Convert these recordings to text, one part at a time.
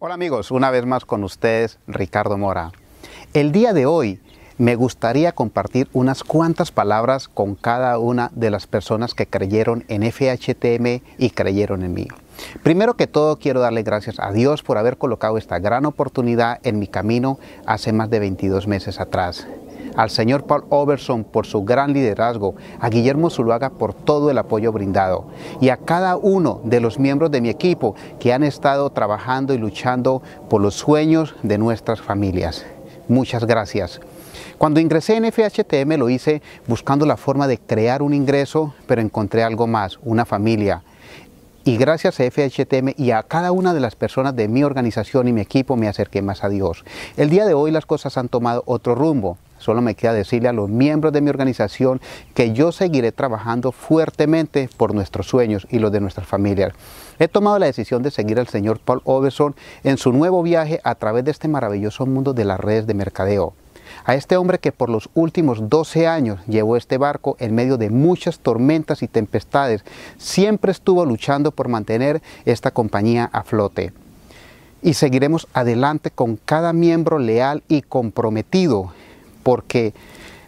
Hola amigos, una vez más con ustedes Ricardo Mora. El día de hoy me gustaría compartir unas cuantas palabras con cada una de las personas que creyeron en FHTM y creyeron en mí. Primero que todo quiero darle gracias a Dios por haber colocado esta gran oportunidad en mi camino hace más de 22 meses atrás al señor Paul Overson por su gran liderazgo, a Guillermo Zuluaga por todo el apoyo brindado y a cada uno de los miembros de mi equipo que han estado trabajando y luchando por los sueños de nuestras familias. Muchas gracias. Cuando ingresé en FHTM lo hice buscando la forma de crear un ingreso, pero encontré algo más, una familia. Y gracias a FHTM y a cada una de las personas de mi organización y mi equipo me acerqué más a Dios. El día de hoy las cosas han tomado otro rumbo. Solo me queda decirle a los miembros de mi organización que yo seguiré trabajando fuertemente por nuestros sueños y los de nuestras familias. He tomado la decisión de seguir al señor Paul Overson en su nuevo viaje a través de este maravilloso mundo de las redes de mercadeo. A este hombre que por los últimos 12 años llevó este barco en medio de muchas tormentas y tempestades, siempre estuvo luchando por mantener esta compañía a flote. Y seguiremos adelante con cada miembro leal y comprometido porque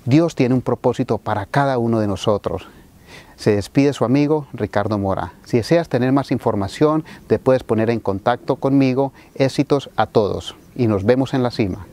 Dios tiene un propósito para cada uno de nosotros. Se despide su amigo Ricardo Mora. Si deseas tener más información, te puedes poner en contacto conmigo. Éxitos a todos y nos vemos en la cima.